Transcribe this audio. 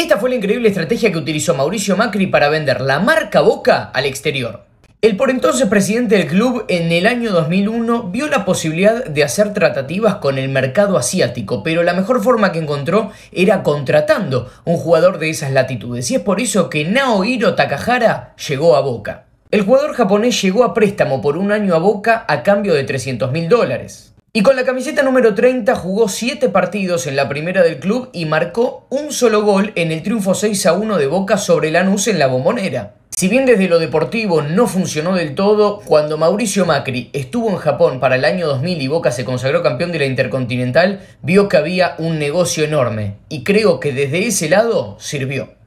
Esta fue la increíble estrategia que utilizó Mauricio Macri para vender la marca Boca al exterior. El por entonces presidente del club en el año 2001 vio la posibilidad de hacer tratativas con el mercado asiático, pero la mejor forma que encontró era contratando un jugador de esas latitudes, y es por eso que Naohiro Takahara llegó a Boca. El jugador japonés llegó a préstamo por un año a Boca a cambio de 300 mil dólares. Y con la camiseta número 30 jugó 7 partidos en la primera del club y marcó un solo gol en el triunfo 6 a 1 de Boca sobre Lanús en la Bombonera. Si bien desde lo deportivo no funcionó del todo, cuando Mauricio Macri estuvo en Japón para el año 2000 y Boca se consagró campeón de la Intercontinental, vio que había un negocio enorme y creo que desde ese lado sirvió.